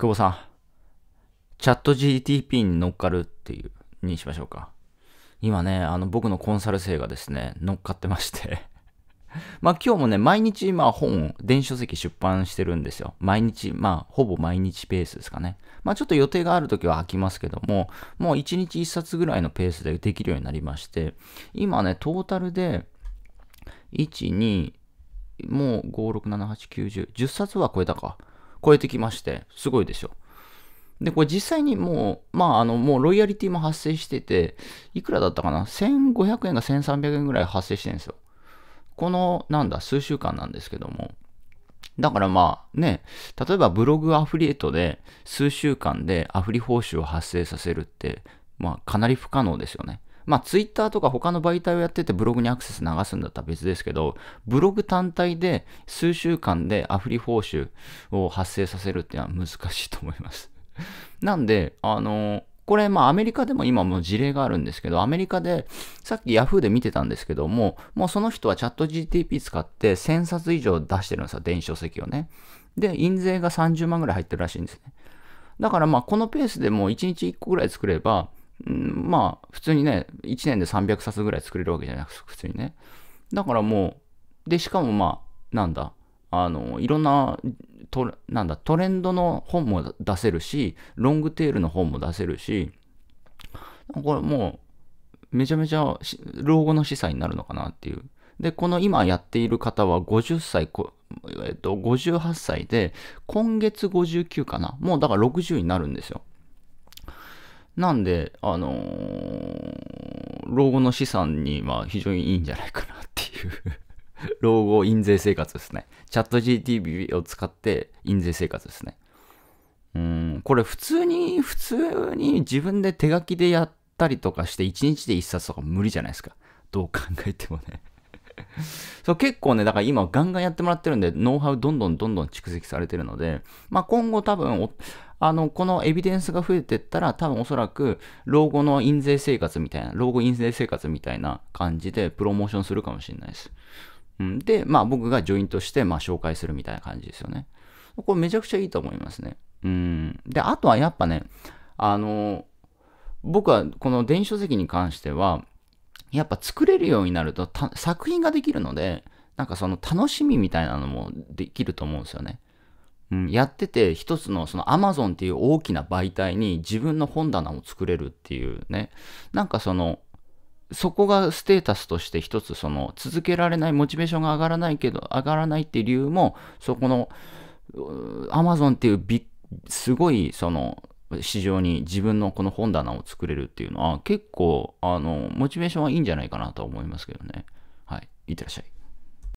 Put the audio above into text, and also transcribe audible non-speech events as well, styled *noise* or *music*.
久保さん、チャット GTP に乗っかるっていう、にしましょうか。今ね、あの、僕のコンサル生がですね、乗っかってまして *laughs* まあ今日もね、毎日、まあ本、電子書籍出版してるんですよ。毎日、まあほぼ毎日ペースですかね。まあちょっと予定がある時は空きますけども、もう1日1冊ぐらいのペースでできるようになりまして、今ね、トータルで、1、2、もう5、6、7、8、9、10、10冊は超えたか。超えてきまして、すごいでしょ。で、これ実際にもう、まあ、あの、もうロイヤリティも発生してて、いくらだったかな ?1500 円か1300円ぐらい発生してるんですよ。この、なんだ、数週間なんですけども。だからまあね、例えばブログアフリエイトで数週間でアフリ報酬を発生させるって、まあかなり不可能ですよね。まあ、Twitter とか他の媒体をやっててブログにアクセス流すんだったら別ですけど、ブログ単体で数週間でアフリ報酬を発生させるっていうのは難しいと思います *laughs* なんで、あのこれ、まあ、アメリカでも今も事例があるんですけど、アメリカで、さっき Yahoo で見てたんですけども、もうその人はチャット GTP 使って1000冊以上出してるんですよ、電子書籍をね。で、印税が30万ぐらい入ってるらしいんですね。だからまあ、このペースでもう1日1個ぐらい作れば、まあ、普通にね、1年で300冊ぐらい作れるわけじゃなくて、普通にね。だからもう、で、しかもまあ、なんだ、あの、いろんな、トなんだ、トレンドの本も出せるし、ロングテールの本も出せるし、これもう、めちゃめちゃ老後の資産になるのかなっていう。で、この今やっている方は50歳、えっと、58歳で、今月59かな。もうだから60になるんですよ。なんで、あのー、老後の資産には非常にいいんじゃないかなっていう *laughs* 老後印税生活ですね。チャット GTB を使って印税生活ですね。うん、これ普通に、普通に自分で手書きでやったりとかして1日で1冊とか無理じゃないですか。どう考えてもね *laughs* そう結構ね、だから今ガンガンやってもらってるんで、ノウハウどんどんどんどん蓄積されてるので、まあ、今後多分あの、このエビデンスが増えてったら、多分おそらく、老後の印税生活みたいな、老後印税生活みたいな感じでプロモーションするかもしれないです。うん、で、まあ僕がジョイントして、まあ紹介するみたいな感じですよね。これめちゃくちゃいいと思いますね。うん。で、あとはやっぱね、あの、僕はこの電子書籍に関しては、やっぱ作れるようになると作品ができるので、なんかその楽しみみたいなのもできると思うんですよね。うん、やってて一つのその Amazon っていう大きな媒体に自分の本棚を作れるっていうね。なんかその、そこがステータスとして一つその続けられない、モチベーションが上がらないけど、上がらないっていう理由も、そこの Amazon っていうビすごいその市場に自分のこの本棚を作れるっていうのは結構あのモチベーションはいいんじゃないかなと思いますけどね。はい。いってらっしゃい。